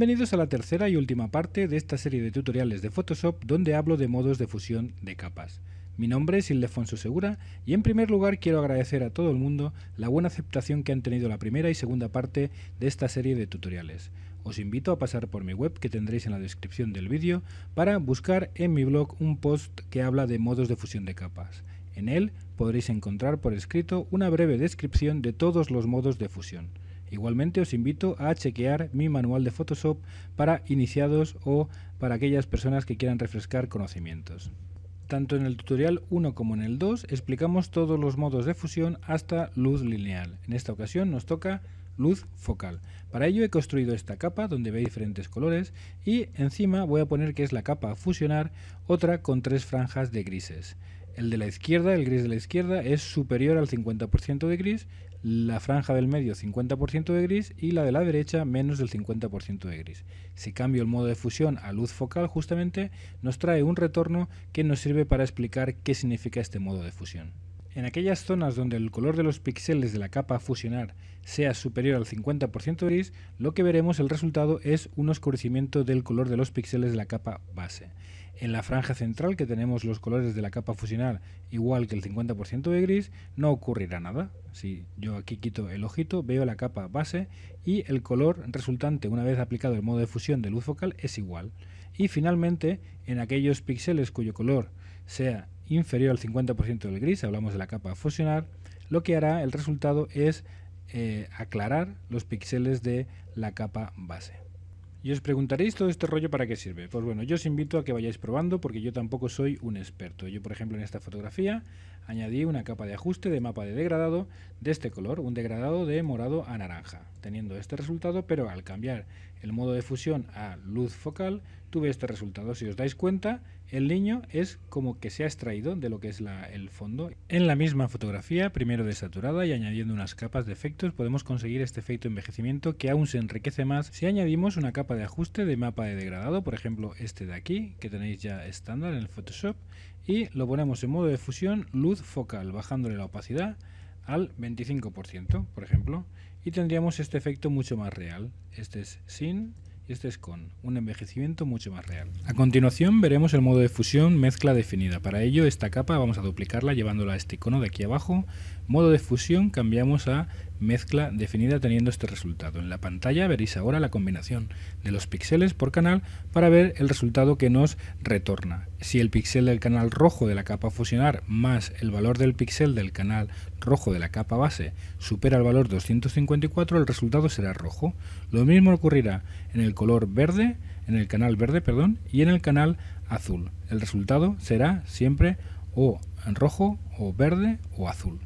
Bienvenidos a la tercera y última parte de esta serie de tutoriales de Photoshop donde hablo de modos de fusión de capas. Mi nombre es Ildefonso Segura y en primer lugar quiero agradecer a todo el mundo la buena aceptación que han tenido la primera y segunda parte de esta serie de tutoriales. Os invito a pasar por mi web que tendréis en la descripción del vídeo para buscar en mi blog un post que habla de modos de fusión de capas. En él podréis encontrar por escrito una breve descripción de todos los modos de fusión. Igualmente os invito a chequear mi manual de Photoshop para iniciados o para aquellas personas que quieran refrescar conocimientos. Tanto en el tutorial 1 como en el 2 explicamos todos los modos de fusión hasta luz lineal. En esta ocasión nos toca luz focal. Para ello he construido esta capa donde veis diferentes colores y encima voy a poner que es la capa fusionar, otra con tres franjas de grises. El de la izquierda, el gris de la izquierda, es superior al 50% de gris, la franja del medio 50% de gris y la de la derecha menos del 50% de gris. Si cambio el modo de fusión a luz focal justamente nos trae un retorno que nos sirve para explicar qué significa este modo de fusión. En aquellas zonas donde el color de los píxeles de la capa fusionar sea superior al 50% de gris, lo que veremos el resultado es un oscurecimiento del color de los píxeles de la capa base. En la franja central, que tenemos los colores de la capa fusional igual que el 50% de gris, no ocurrirá nada. Si yo aquí quito el ojito, veo la capa base y el color resultante, una vez aplicado el modo de fusión de luz focal, es igual. Y finalmente, en aquellos píxeles cuyo color sea inferior al 50% del gris, hablamos de la capa fusional, lo que hará el resultado es eh, aclarar los píxeles de la capa base. Y os preguntaréis todo este rollo para qué sirve. Pues bueno, yo os invito a que vayáis probando porque yo tampoco soy un experto. Yo, por ejemplo, en esta fotografía añadí una capa de ajuste de mapa de degradado de este color, un degradado de morado a naranja, teniendo este resultado, pero al cambiar el modo de fusión a luz focal, tuve este resultado. Si os dais cuenta, el niño es como que se ha extraído de lo que es el fondo. En la misma fotografía, primero desaturada y añadiendo unas capas de efectos, podemos conseguir este efecto envejecimiento que aún se enriquece más si añadimos una capa de ajuste de mapa de degradado, por ejemplo este de aquí, que tenéis ya estándar en el Photoshop, y lo ponemos en modo de fusión luz focal, bajándole la opacidad al 25%, por ejemplo, y tendríamos este efecto mucho más real. Este es sin este es con un envejecimiento mucho más real. A continuación veremos el modo de fusión mezcla definida. Para ello esta capa vamos a duplicarla llevándola a este icono de aquí abajo. Modo de fusión cambiamos a mezcla definida teniendo este resultado. En la pantalla veréis ahora la combinación de los píxeles por canal para ver el resultado que nos retorna. Si el píxel del canal rojo de la capa fusionar más el valor del píxel del canal rojo de la capa base supera el valor 254, el resultado será rojo. Lo mismo ocurrirá en el color verde, en el canal verde, perdón, y en el canal azul. El resultado será siempre o en rojo o verde o azul.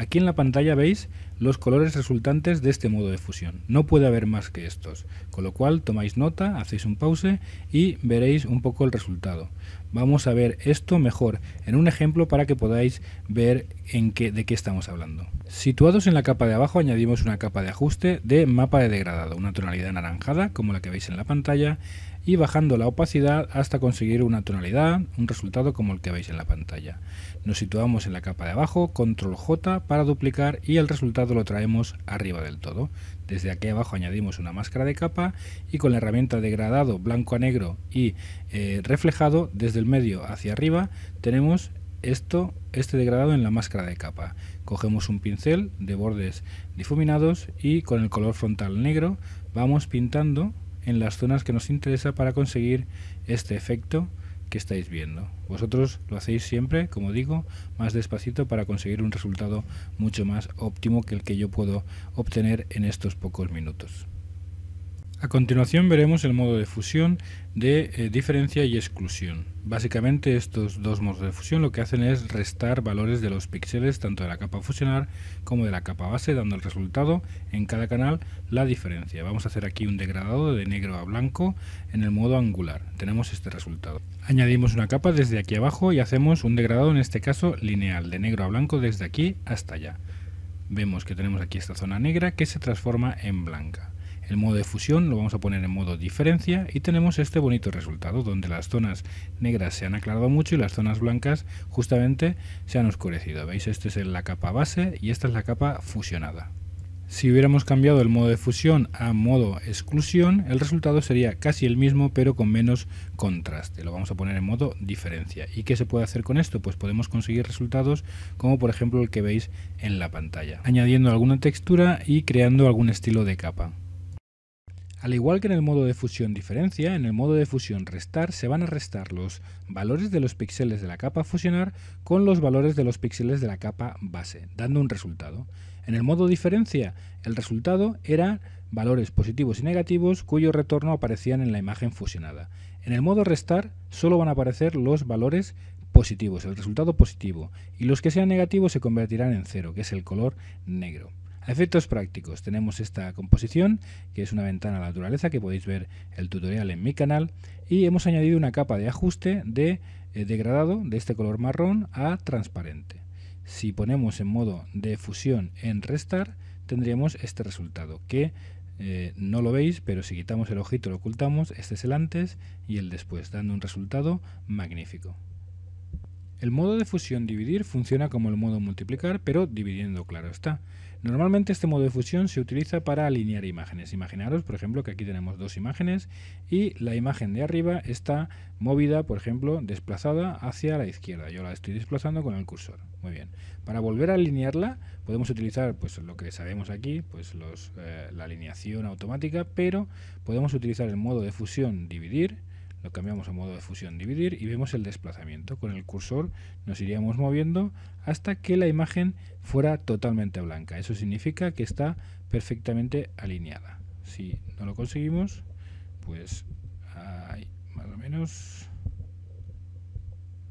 Aquí en la pantalla veis los colores resultantes de este modo de fusión. No puede haber más que estos, con lo cual tomáis nota, hacéis un pause y veréis un poco el resultado. Vamos a ver esto mejor en un ejemplo para que podáis ver de qué estamos hablando. Situados en la capa de abajo añadimos una capa de ajuste de mapa de degradado, una tonalidad anaranjada como la que veis en la pantalla, y bajando la opacidad hasta conseguir una tonalidad, un resultado como el que veis en la pantalla. Nos situamos en la capa de abajo, control J para duplicar y el resultado lo traemos arriba del todo. Desde aquí abajo añadimos una máscara de capa y con la herramienta degradado blanco a negro y eh, reflejado desde el medio hacia arriba tenemos esto, este degradado en la máscara de capa. Cogemos un pincel de bordes difuminados y con el color frontal negro vamos pintando en las zonas que nos interesa para conseguir este efecto que estáis viendo. Vosotros lo hacéis siempre, como digo, más despacito para conseguir un resultado mucho más óptimo que el que yo puedo obtener en estos pocos minutos. A continuación veremos el modo de fusión de eh, diferencia y exclusión. Básicamente estos dos modos de fusión lo que hacen es restar valores de los píxeles tanto de la capa fusionar como de la capa base dando el resultado en cada canal la diferencia. Vamos a hacer aquí un degradado de negro a blanco en el modo angular. Tenemos este resultado. Añadimos una capa desde aquí abajo y hacemos un degradado en este caso lineal de negro a blanco desde aquí hasta allá. Vemos que tenemos aquí esta zona negra que se transforma en blanca. El modo de fusión lo vamos a poner en modo diferencia y tenemos este bonito resultado donde las zonas negras se han aclarado mucho y las zonas blancas justamente se han oscurecido. ¿Veis? Esta es la capa base y esta es la capa fusionada. Si hubiéramos cambiado el modo de fusión a modo exclusión, el resultado sería casi el mismo pero con menos contraste. Lo vamos a poner en modo diferencia. ¿Y qué se puede hacer con esto? Pues podemos conseguir resultados como por ejemplo el que veis en la pantalla, añadiendo alguna textura y creando algún estilo de capa. Al igual que en el modo de fusión diferencia, en el modo de fusión restar se van a restar los valores de los píxeles de la capa fusionar con los valores de los píxeles de la capa base, dando un resultado. En el modo diferencia, el resultado era valores positivos y negativos cuyo retorno aparecían en la imagen fusionada. En el modo restar solo van a aparecer los valores positivos, el resultado positivo, y los que sean negativos se convertirán en cero, que es el color negro efectos prácticos tenemos esta composición, que es una ventana a la naturaleza, que podéis ver el tutorial en mi canal, y hemos añadido una capa de ajuste de eh, degradado de este color marrón a transparente. Si ponemos en modo de fusión en restar, tendríamos este resultado, que eh, no lo veis, pero si quitamos el ojito lo ocultamos, este es el antes y el después, dando un resultado magnífico. El modo de fusión dividir funciona como el modo multiplicar, pero dividiendo, claro está. Normalmente este modo de fusión se utiliza para alinear imágenes. Imaginaros, por ejemplo, que aquí tenemos dos imágenes y la imagen de arriba está movida, por ejemplo, desplazada hacia la izquierda. Yo la estoy desplazando con el cursor. Muy bien. Para volver a alinearla podemos utilizar pues lo que sabemos aquí, pues eh, la alineación automática, pero podemos utilizar el modo de fusión dividir lo cambiamos a modo de fusión dividir y vemos el desplazamiento. Con el cursor nos iríamos moviendo hasta que la imagen fuera totalmente blanca. Eso significa que está perfectamente alineada. Si no lo conseguimos, pues ahí, más o menos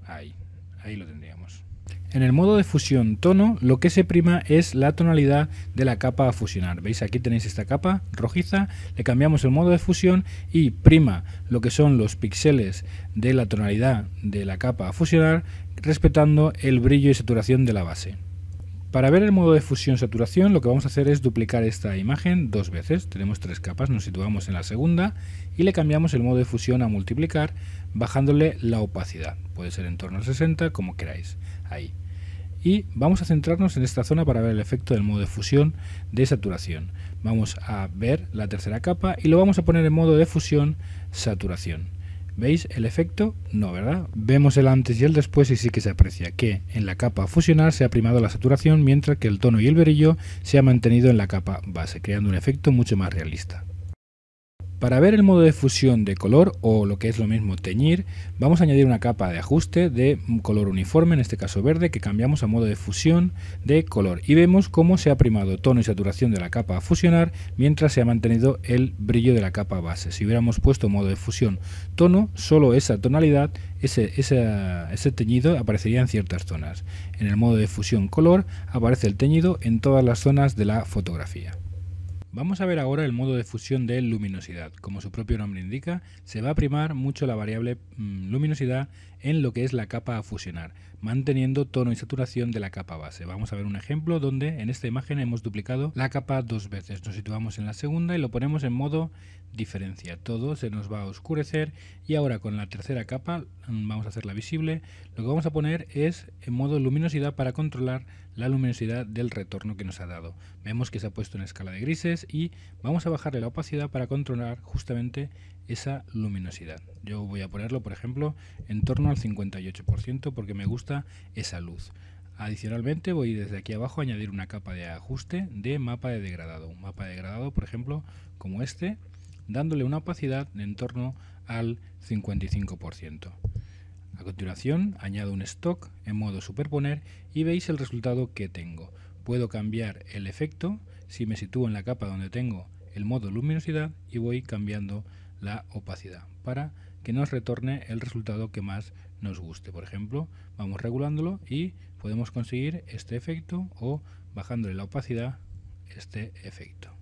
ahí. Ahí lo tendríamos. En el modo de fusión tono, lo que se prima es la tonalidad de la capa a fusionar. ¿Veis? Aquí tenéis esta capa rojiza, le cambiamos el modo de fusión y prima lo que son los píxeles de la tonalidad de la capa a fusionar, respetando el brillo y saturación de la base. Para ver el modo de fusión-saturación lo que vamos a hacer es duplicar esta imagen dos veces, tenemos tres capas, nos situamos en la segunda y le cambiamos el modo de fusión a multiplicar bajándole la opacidad, puede ser en torno a 60 como queráis, ahí. Y vamos a centrarnos en esta zona para ver el efecto del modo de fusión de saturación. Vamos a ver la tercera capa y lo vamos a poner en modo de fusión-saturación. ¿Veis el efecto? No, ¿verdad? Vemos el antes y el después y sí que se aprecia que en la capa fusional se ha primado la saturación mientras que el tono y el brillo se ha mantenido en la capa base, creando un efecto mucho más realista. Para ver el modo de fusión de color o lo que es lo mismo teñir, vamos a añadir una capa de ajuste de color uniforme, en este caso verde, que cambiamos a modo de fusión de color y vemos cómo se ha primado tono y saturación de la capa a fusionar mientras se ha mantenido el brillo de la capa base. Si hubiéramos puesto modo de fusión tono, solo esa tonalidad, ese, ese teñido aparecería en ciertas zonas. En el modo de fusión color aparece el teñido en todas las zonas de la fotografía. Vamos a ver ahora el modo de fusión de luminosidad. Como su propio nombre indica, se va a primar mucho la variable mm, luminosidad en lo que es la capa a fusionar, manteniendo tono y saturación de la capa base. Vamos a ver un ejemplo donde en esta imagen hemos duplicado la capa dos veces. Nos situamos en la segunda y lo ponemos en modo diferencia. Todo se nos va a oscurecer y ahora con la tercera capa, mm, vamos a hacerla visible, lo que vamos a poner es en modo luminosidad para controlar la luminosidad del retorno que nos ha dado. Vemos que se ha puesto en escala de grises, y vamos a bajarle la opacidad para controlar justamente esa luminosidad. Yo voy a ponerlo, por ejemplo, en torno al 58% porque me gusta esa luz. Adicionalmente voy desde aquí abajo a añadir una capa de ajuste de mapa de degradado. Un mapa de degradado, por ejemplo, como este, dándole una opacidad en torno al 55%. A continuación añado un stock en modo superponer y veis el resultado que tengo. Puedo cambiar el efecto si me sitúo en la capa donde tengo el modo luminosidad y voy cambiando la opacidad para que nos retorne el resultado que más nos guste. Por ejemplo, vamos regulándolo y podemos conseguir este efecto o bajándole la opacidad este efecto.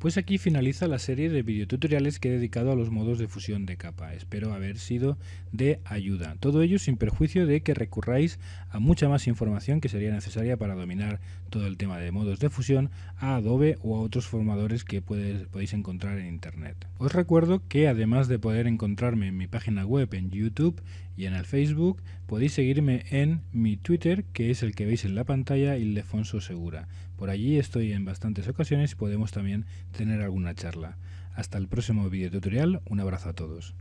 Pues aquí finaliza la serie de videotutoriales que he dedicado a los modos de fusión de capa. Espero haber sido de ayuda. Todo ello sin perjuicio de que recurráis a mucha más información que sería necesaria para dominar todo el tema de modos de fusión a Adobe o a otros formadores que podéis encontrar en Internet. Os recuerdo que además de poder encontrarme en mi página web en YouTube, y en el Facebook, podéis seguirme en mi Twitter, que es el que veis en la pantalla, Ildefonso Segura. Por allí estoy en bastantes ocasiones y podemos también tener alguna charla. Hasta el próximo video tutorial, un abrazo a todos.